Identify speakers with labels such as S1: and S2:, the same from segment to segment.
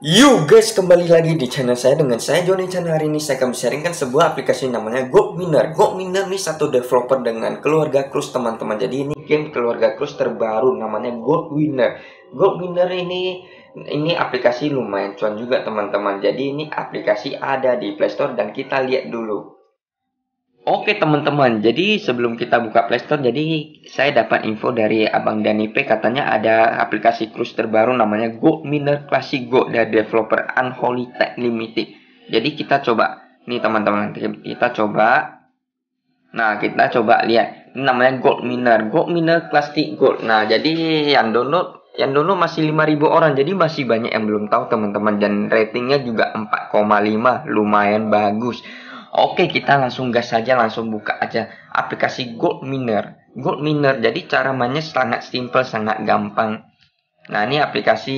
S1: You guys, kembali lagi di channel saya dengan saya Johnny channel hari ini saya akan sharingkan sebuah aplikasi namanya GoMiner. GoMiner ini satu developer dengan keluarga Cruz teman-teman. Jadi ini game keluarga Cruz terbaru namanya GoWinner. Miner ini ini aplikasi lumayan cuan juga teman-teman. Jadi ini aplikasi ada di Play Store dan kita lihat dulu. Oke teman-teman, jadi sebelum kita buka Playstore, jadi saya dapat info dari Abang Dani P katanya ada aplikasi cruise terbaru namanya Go Miner Classic Go dari developer Unholy Tech Limited. Jadi kita coba, nih teman-teman, kita coba. Nah, kita coba lihat. Ini namanya Gold Miner, Gold Miner Classic Gold. Nah, jadi yang download yang download masih 5000 orang, jadi masih banyak yang belum tahu teman-teman dan ratingnya juga 4,5, lumayan bagus. Oke, kita langsung gas saja, langsung buka aja aplikasi Gold Miner. Gold Miner, jadi cara mainnya sangat simple, sangat gampang. Nah, ini aplikasi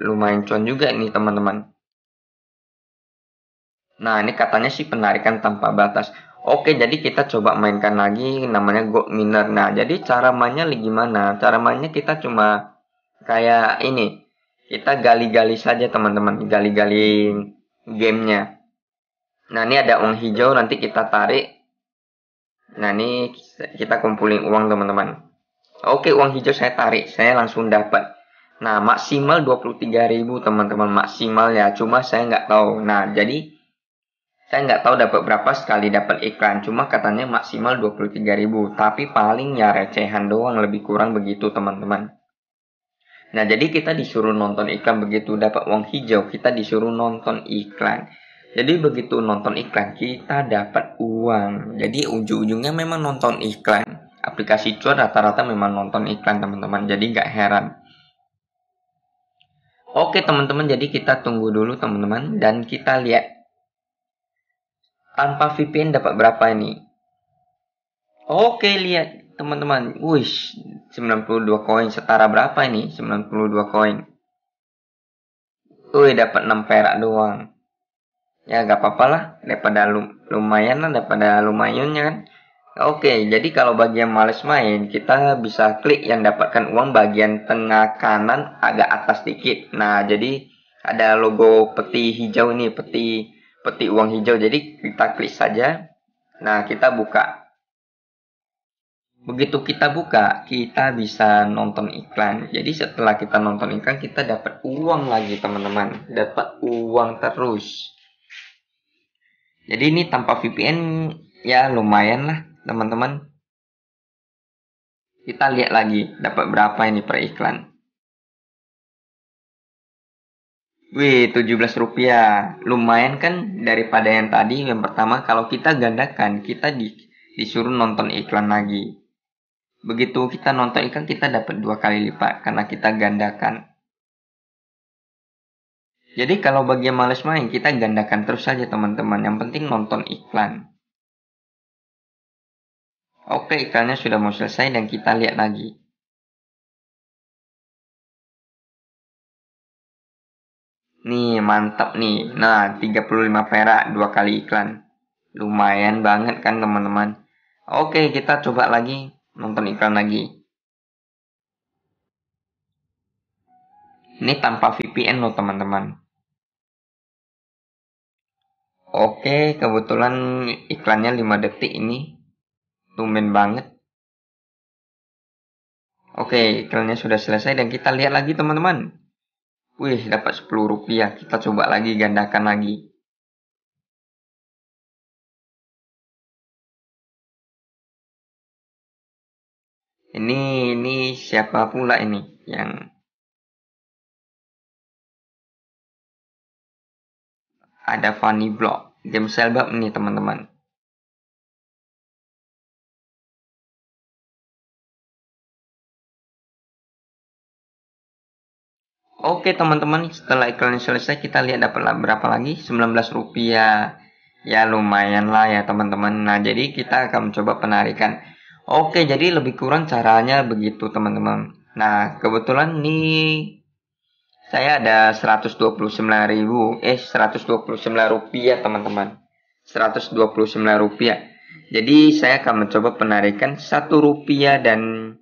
S1: lumayan cuan juga ini teman-teman. Nah, ini katanya sih penarikan tanpa batas. Oke, jadi kita coba mainkan lagi namanya Gold Miner. Nah, jadi cara mainnya gimana? Cara mainnya kita cuma kayak ini. Kita gali-gali saja, teman-teman. Gali-gali gamenya. Nah ini ada uang hijau nanti kita tarik. Nah ini kita kumpulin uang teman-teman. Oke uang hijau saya tarik, saya langsung dapat. Nah maksimal ribu teman-teman maksimal ya. Cuma saya nggak tahu. Nah jadi saya nggak tahu dapat berapa sekali dapat iklan. Cuma katanya maksimal ribu Tapi paling ya recehan doang lebih kurang begitu teman-teman. Nah jadi kita disuruh nonton iklan begitu dapat uang hijau kita disuruh nonton iklan. Jadi begitu nonton iklan kita dapat uang. Jadi ujung-ujungnya memang nonton iklan. Aplikasi cuan rata-rata memang nonton iklan teman-teman. Jadi nggak heran. Oke teman-teman, jadi kita tunggu dulu teman-teman dan kita lihat tanpa VPN dapat berapa ini. Oke lihat teman-teman, wish 92 koin setara berapa ini? 92 koin. Wih dapat 6 perak doang ya nggak apa-apa lah daripada lum lumayan lah daripada lumayannya kan Oke, jadi kalau bagian males main, kita bisa klik yang dapatkan uang bagian tengah kanan agak atas dikit. Nah, jadi ada logo peti hijau ini, peti peti uang hijau. Jadi kita klik saja. Nah, kita buka. Begitu kita buka, kita bisa nonton iklan. Jadi setelah kita nonton iklan, kita dapat uang lagi, teman-teman. Dapat uang terus. Jadi ini tanpa VPN
S2: ya lumayan lah teman-teman. Kita lihat lagi dapat berapa ini per iklan.
S1: Wih, 17 rupiah. Lumayan kan daripada yang tadi. Yang pertama, kalau kita gandakan, kita di, disuruh nonton iklan lagi. Begitu kita nonton iklan, kita dapat dua kali lipat karena kita gandakan. Jadi kalau bagi yang males main, kita gandakan terus saja teman-teman. Yang penting nonton iklan.
S2: Oke, iklannya sudah mau selesai dan kita lihat lagi. Nih, mantap nih. Nah, 35 perak dua kali iklan. Lumayan
S1: banget kan teman-teman. Oke, kita coba lagi nonton iklan lagi.
S2: Ini tanpa VPN loh teman-teman. Oke, kebetulan iklannya 5 detik ini. Tumben banget.
S1: Oke, iklannya sudah selesai dan kita lihat lagi teman-teman. Wih, dapat 10
S2: rupiah. Kita coba lagi, gandakan lagi. Ini, ini siapa pula ini yang ada Funny Block. Game selbab nih teman-teman. Oke teman-teman, setelah iklan
S1: selesai kita lihat dapat berapa lagi? 19 rupiah. Ya lumayan lah ya teman-teman. Nah jadi kita akan mencoba penarikan. Oke jadi lebih kurang caranya begitu teman-teman. Nah kebetulan nih saya ada 129 ribu, eh 129 rupiah teman-teman. 129 rupiah. Jadi saya akan mencoba penarikan 1 rupiah dan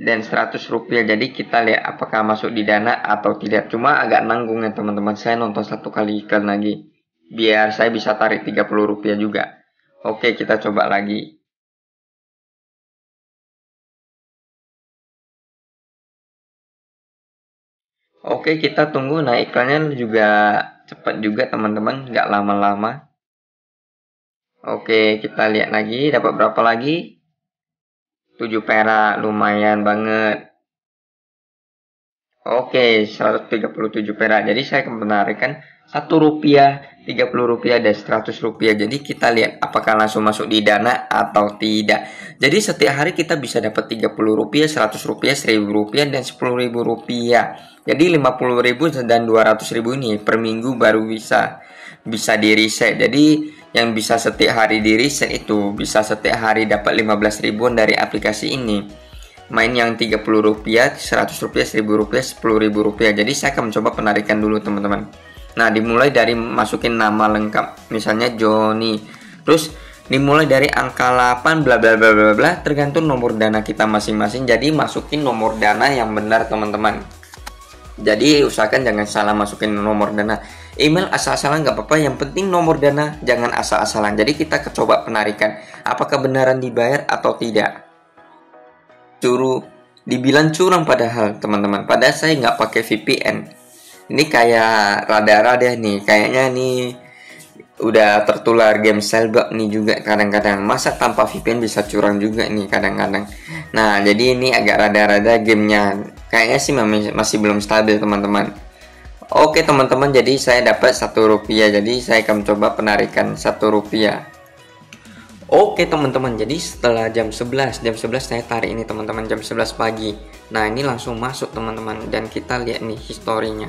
S1: dan 100 rupiah. Jadi kita lihat apakah masuk di dana atau tidak. Cuma agak nanggung ya teman-teman.
S2: Saya nonton satu kali iklan lagi. Biar saya bisa tarik 30 rupiah juga. Oke kita coba lagi. Oke, kita tunggu. Nah, iklannya juga cepat juga teman-teman, nggak lama-lama. Oke,
S1: kita lihat lagi dapat berapa lagi? 7 perak, lumayan banget. Oke, 137 perak. Jadi saya kembalikan 1 rupiah, 30 rupiah, dan 100 rupiah. Jadi kita lihat apakah langsung masuk di dana atau tidak. Jadi setiap hari kita bisa dapat 30 rupiah, 100 rupiah, 1000 rupiah, dan 10 ribu rupiah. Jadi 50 ribu dan 200 ribu ini per minggu baru bisa bisa di reset. Jadi yang bisa setiap hari di reset itu bisa setiap hari dapat 15 ribuan dari aplikasi ini main yang 30 rupiah, 100 rupiah, 1000 rupiah, 10 ribu rupiah. Jadi saya akan mencoba penarikan dulu teman-teman. Nah dimulai dari masukin nama lengkap, misalnya Joni. Terus dimulai dari angka 8 bla bla bla bla bla tergantung nomor dana kita masing-masing. Jadi masukin nomor dana yang benar teman-teman. Jadi usahakan jangan salah masukin nomor dana. Email asal-asalan nggak apa-apa, yang penting nomor dana jangan asal-asalan. Jadi kita coba penarikan apakah benaran dibayar atau tidak. Curu dibilang curang padahal teman-teman. Padahal saya nggak pakai VPN. Ini kayak rada-rada nih, kayaknya nih udah tertular game selbok nih juga kadang-kadang masa tanpa VPN bisa curang juga nih kadang-kadang nah jadi ini agak rada-rada gamenya kayaknya sih masih belum stabil teman-teman oke teman-teman jadi saya dapat satu rupiah jadi saya akan coba penarikan satu rupiah Oke teman-teman, jadi setelah jam 11, jam 11 saya tarik ini teman-teman jam 11 pagi. Nah, ini langsung masuk teman-teman dan kita lihat nih historinya.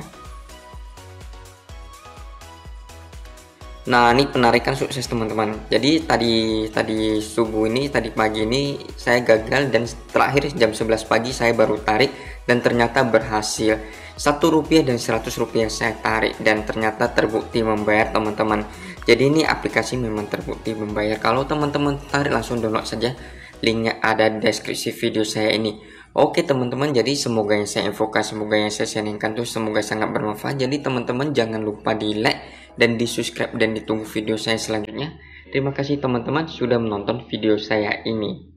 S1: Nah, ini penarikan sukses teman-teman. Jadi tadi tadi subuh ini, tadi pagi ini saya gagal dan terakhir jam 11 pagi saya baru tarik dan ternyata berhasil. Satu rupiah dan 100 rupiah saya tarik dan ternyata terbukti membayar teman-teman. Jadi ini aplikasi memang terbukti membayar. Kalau teman-teman tarik langsung download saja. Linknya ada di deskripsi video saya ini. Oke teman-teman, jadi semoga yang saya infokan, semoga yang saya sharingkan tuh semoga sangat bermanfaat. Jadi teman-teman jangan lupa di like dan di subscribe dan ditunggu video saya selanjutnya. Terima kasih teman-teman
S2: sudah menonton video saya ini.